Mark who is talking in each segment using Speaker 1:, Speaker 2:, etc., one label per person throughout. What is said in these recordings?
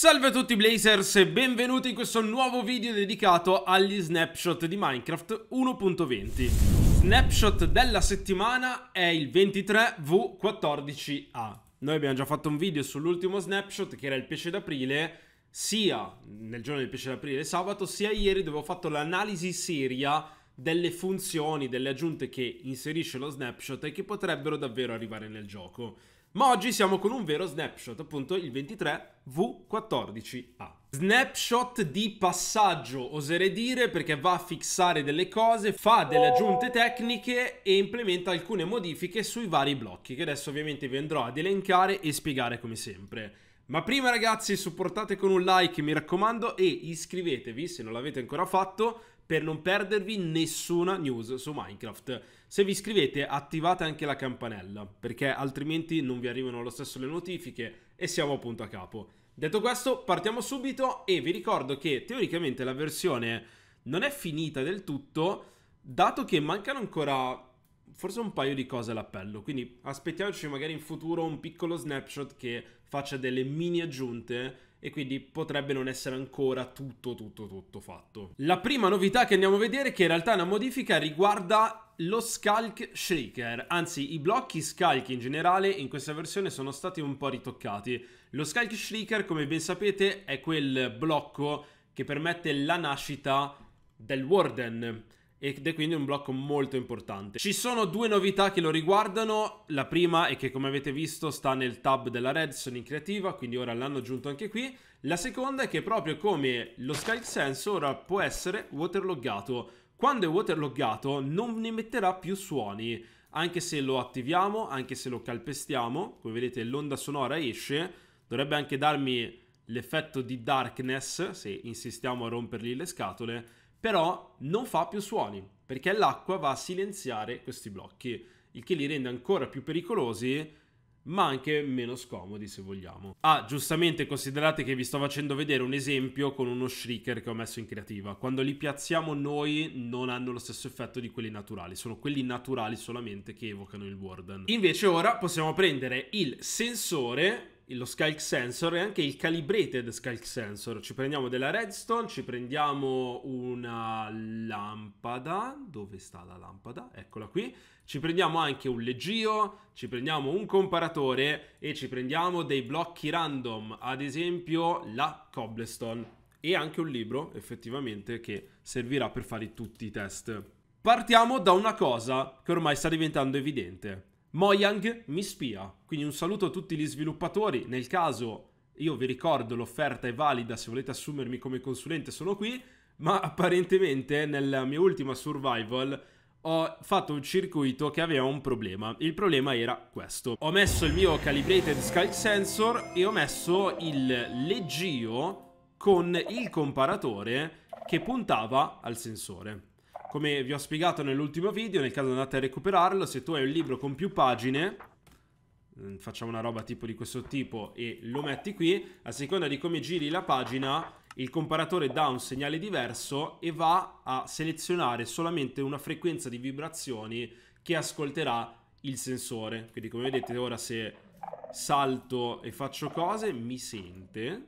Speaker 1: Salve a tutti Blazers e benvenuti in questo nuovo video dedicato agli snapshot di Minecraft 1.20 Snapshot della settimana è il 23V14A Noi abbiamo già fatto un video sull'ultimo snapshot che era il pesce d'aprile sia nel giorno del pesce d'aprile sabato sia ieri dove ho fatto l'analisi seria delle funzioni, delle aggiunte che inserisce lo snapshot e che potrebbero davvero arrivare nel gioco ma oggi siamo con un vero snapshot, appunto il 23V14A. Snapshot di passaggio, oserei dire, perché va a fissare delle cose, fa delle aggiunte tecniche e implementa alcune modifiche sui vari blocchi, che adesso ovviamente vi andrò ad elencare e spiegare come sempre. Ma prima ragazzi supportate con un like mi raccomando e iscrivetevi se non l'avete ancora fatto per non perdervi nessuna news su Minecraft. Se vi iscrivete attivate anche la campanella perché altrimenti non vi arrivano lo stesso le notifiche e siamo appunto a capo. Detto questo partiamo subito e vi ricordo che teoricamente la versione non è finita del tutto dato che mancano ancora forse un paio di cose all'appello, quindi aspettiamoci magari in futuro un piccolo snapshot che faccia delle mini aggiunte e quindi potrebbe non essere ancora tutto tutto tutto fatto. La prima novità che andiamo a vedere, che in realtà è una modifica, riguarda lo Sculk Shaker, anzi i blocchi Sculk in generale in questa versione sono stati un po' ritoccati. Lo Sculk Shaker, come ben sapete, è quel blocco che permette la nascita del Warden, ed è quindi un blocco molto importante. Ci sono due novità che lo riguardano, la prima è che come avete visto sta nel tab della Redstone in creativa, quindi ora l'hanno aggiunto anche qui, la seconda è che proprio come lo Sky Sensor ora può essere waterloggato, quando è waterloggato non ne metterà più suoni, anche se lo attiviamo, anche se lo calpestiamo, come vedete l'onda sonora esce, dovrebbe anche darmi l'effetto di darkness, se insistiamo a rompergli le scatole, però non fa più suoni, perché l'acqua va a silenziare questi blocchi, il che li rende ancora più pericolosi ma anche meno scomodi se vogliamo. Ah, giustamente considerate che vi sto facendo vedere un esempio con uno shrieker che ho messo in creativa. Quando li piazziamo noi non hanno lo stesso effetto di quelli naturali, sono quelli naturali solamente che evocano il warden. Invece ora possiamo prendere il sensore lo Skulk Sensor e anche il Calibrated Skulk Sensor. Ci prendiamo della redstone, ci prendiamo una lampada. Dove sta la lampada? Eccola qui. Ci prendiamo anche un leggio, ci prendiamo un comparatore e ci prendiamo dei blocchi random, ad esempio la cobblestone e anche un libro effettivamente che servirà per fare tutti i test. Partiamo da una cosa che ormai sta diventando evidente. Mojang mi spia, quindi un saluto a tutti gli sviluppatori, nel caso io vi ricordo l'offerta è valida se volete assumermi come consulente sono qui, ma apparentemente nella mia ultima survival ho fatto un circuito che aveva un problema. Il problema era questo. Ho messo il mio calibrated sky sensor e ho messo il leggio con il comparatore che puntava al sensore come vi ho spiegato nell'ultimo video, nel caso andate a recuperarlo, se tu hai un libro con più pagine, mm, facciamo una roba tipo di questo tipo e lo metti qui, a seconda di come giri la pagina, il comparatore dà un segnale diverso e va a selezionare solamente una frequenza di vibrazioni che ascolterà il sensore. Quindi come vedete ora se salto e faccio cose mi sente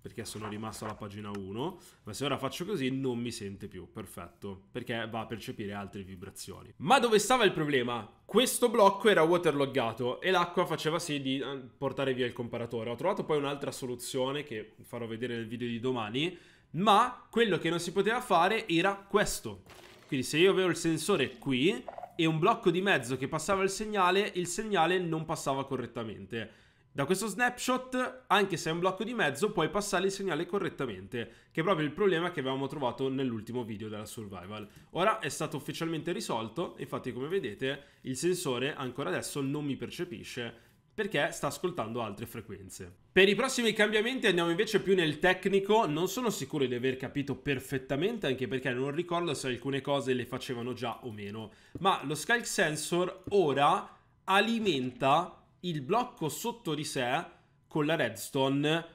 Speaker 1: perché sono rimasto alla pagina 1, ma se ora faccio così non mi sente più, perfetto, perché va a percepire altre vibrazioni. Ma dove stava il problema? Questo blocco era waterloggato e l'acqua faceva sì di eh, portare via il comparatore. Ho trovato poi un'altra soluzione che farò vedere nel video di domani, ma quello che non si poteva fare era questo. Quindi se io avevo il sensore qui e un blocco di mezzo che passava il segnale, il segnale non passava correttamente. Da questo snapshot, anche se è un blocco di mezzo, puoi passare il segnale correttamente, che è proprio il problema che avevamo trovato nell'ultimo video della survival. Ora è stato ufficialmente risolto, infatti come vedete il sensore ancora adesso non mi percepisce perché sta ascoltando altre frequenze. Per i prossimi cambiamenti andiamo invece più nel tecnico, non sono sicuro di aver capito perfettamente anche perché non ricordo se alcune cose le facevano già o meno, ma lo Skype Sensor ora alimenta il blocco sotto di sé con la redstone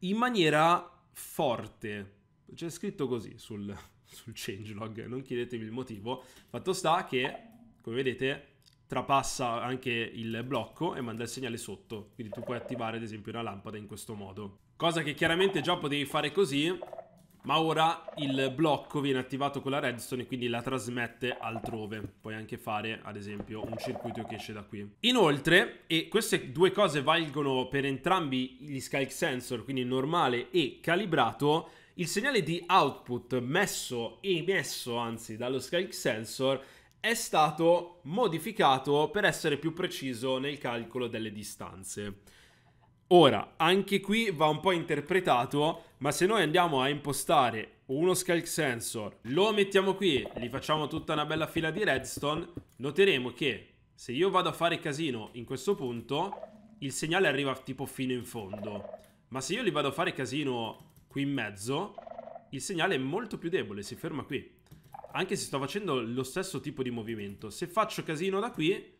Speaker 1: in maniera forte. C'è scritto così sul, sul changelog, non chiedetemi il motivo. Fatto sta che, come vedete, trapassa anche il blocco e manda il segnale sotto. Quindi tu puoi attivare ad esempio una lampada in questo modo. Cosa che chiaramente già potevi fare così, ma ora il blocco viene attivato con la redstone e quindi la trasmette altrove. Puoi anche fare, ad esempio, un circuito che esce da qui. Inoltre, e queste due cose valgono per entrambi gli Skype Sensor, quindi normale e calibrato, il segnale di output messo e emesso, anzi, dallo Skype Sensor è stato modificato per essere più preciso nel calcolo delle distanze. Ora, anche qui va un po' interpretato, ma se noi andiamo a impostare uno scalc sensor, lo mettiamo qui, gli facciamo tutta una bella fila di redstone, noteremo che se io vado a fare casino in questo punto, il segnale arriva tipo fino in fondo. Ma se io li vado a fare casino qui in mezzo, il segnale è molto più debole, si ferma qui. Anche se sto facendo lo stesso tipo di movimento. Se faccio casino da qui,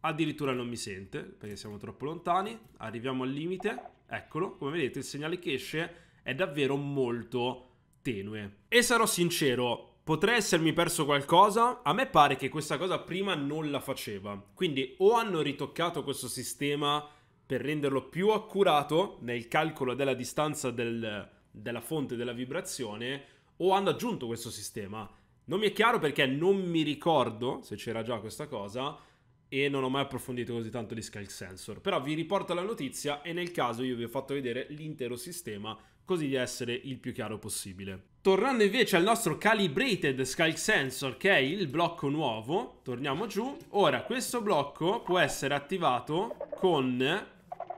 Speaker 1: addirittura non mi sente perché siamo troppo lontani, arriviamo al limite, eccolo, come vedete il segnale che esce è davvero molto tenue. E sarò sincero, potrei essermi perso qualcosa, a me pare che questa cosa prima non la faceva, quindi o hanno ritoccato questo sistema per renderlo più accurato nel calcolo della distanza del, della fonte della vibrazione, o hanno aggiunto questo sistema. Non mi è chiaro perché non mi ricordo se c'era già questa cosa, e non ho mai approfondito così tanto di scale sensor. Però vi riporto la notizia e nel caso io vi ho fatto vedere l'intero sistema così di essere il più chiaro possibile. Tornando invece al nostro calibrated scale sensor che è il blocco nuovo, torniamo giù. Ora questo blocco può essere attivato con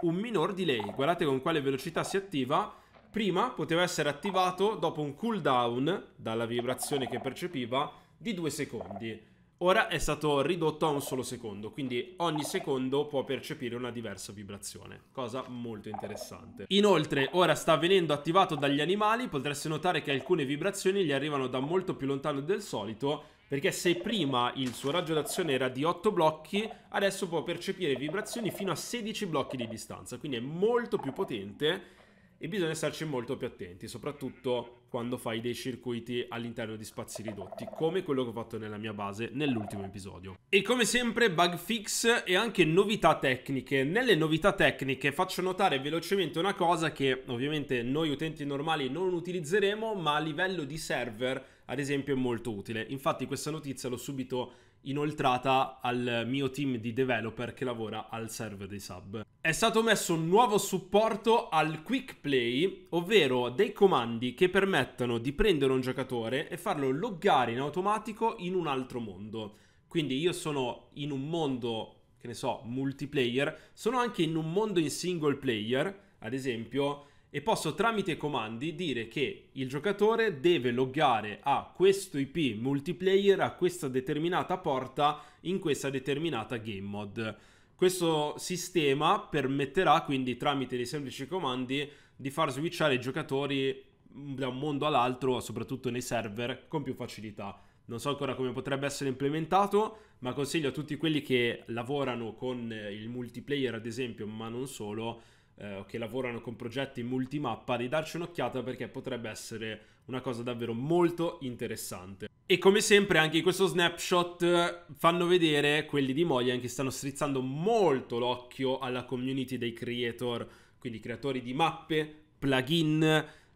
Speaker 1: un minor delay. Guardate con quale velocità si attiva. Prima poteva essere attivato dopo un cooldown dalla vibrazione che percepiva di 2 secondi Ora è stato ridotto a un solo secondo, quindi ogni secondo può percepire una diversa vibrazione, cosa molto interessante. Inoltre, ora sta venendo attivato dagli animali, potreste notare che alcune vibrazioni gli arrivano da molto più lontano del solito, perché se prima il suo raggio d'azione era di 8 blocchi, adesso può percepire vibrazioni fino a 16 blocchi di distanza, quindi è molto più potente e bisogna starci molto più attenti, soprattutto quando fai dei circuiti all'interno di spazi ridotti, come quello che ho fatto nella mia base nell'ultimo episodio. E come sempre bug fix e anche novità tecniche. Nelle novità tecniche faccio notare velocemente una cosa che ovviamente noi utenti normali non utilizzeremo, ma a livello di server ad esempio è molto utile. Infatti questa notizia l'ho subito inoltrata al mio team di developer che lavora al server dei sub. È stato messo un nuovo supporto al quick play, ovvero dei comandi che permettono di prendere un giocatore e farlo loggare in automatico in un altro mondo. Quindi io sono in un mondo, che ne so, multiplayer, sono anche in un mondo in single player, ad esempio, e posso tramite comandi dire che il giocatore deve loggare a questo IP multiplayer a questa determinata porta in questa determinata game mod. Questo sistema permetterà quindi tramite dei semplici comandi di far switchare i giocatori da un mondo all'altro, soprattutto nei server, con più facilità. Non so ancora come potrebbe essere implementato, ma consiglio a tutti quelli che lavorano con il multiplayer ad esempio, ma non solo, eh, che lavorano con progetti multimappa di darci un'occhiata perché potrebbe essere una cosa davvero molto interessante. E come sempre anche in questo snapshot eh, fanno vedere quelli di Moyan che stanno strizzando molto l'occhio alla community dei creator, quindi creatori di mappe, plugin,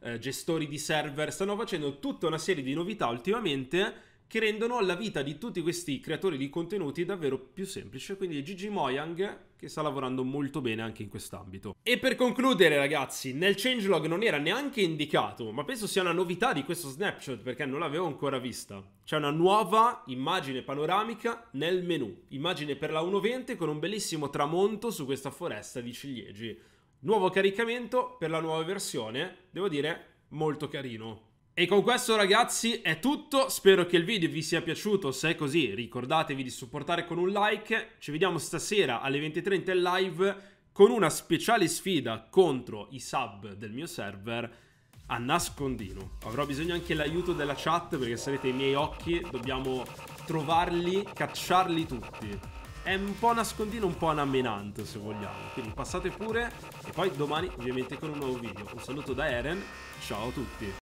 Speaker 1: eh, gestori di server, stanno facendo tutta una serie di novità ultimamente che rendono la vita di tutti questi creatori di contenuti davvero più semplice. Quindi Gigi Mojang che sta lavorando molto bene anche in quest'ambito. E per concludere ragazzi, nel changelog non era neanche indicato, ma penso sia una novità di questo snapshot perché non l'avevo ancora vista. C'è una nuova immagine panoramica nel menu, immagine per la 1.20 con un bellissimo tramonto su questa foresta di ciliegi. Nuovo caricamento per la nuova versione, devo dire molto carino. E con questo ragazzi è tutto, spero che il video vi sia piaciuto, se è così ricordatevi di supportare con un like, ci vediamo stasera alle 20.30 in live con una speciale sfida contro i sub del mio server a nascondino. Avrò bisogno anche dell'aiuto della chat perché sarete i miei occhi, dobbiamo trovarli, cacciarli tutti. È un po' nascondino, un po' anamenante se vogliamo, quindi passate pure e poi domani ovviamente con un nuovo video. Un saluto da Eren, ciao a tutti!